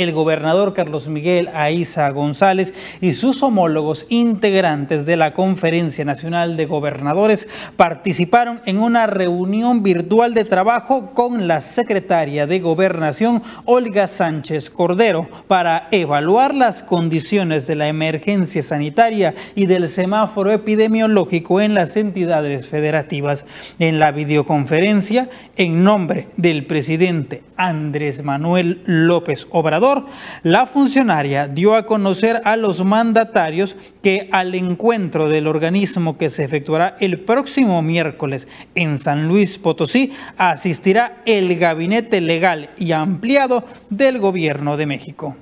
el gobernador Carlos Miguel Aiza González y sus homólogos integrantes de la Conferencia Nacional de Gobernadores participaron en una reunión virtual de trabajo con la secretaria de Gobernación, Olga Sánchez Cordero, para evaluar las condiciones de la emergencia sanitaria y del semáforo epidemiológico en las entidades federativas. En la videoconferencia, en nombre del presidente Andrés Manuel López Obrador, la funcionaria dio a conocer a los mandatarios que al encuentro del organismo que se efectuará el próximo miércoles en San Luis Potosí asistirá el gabinete legal y ampliado del Gobierno de México.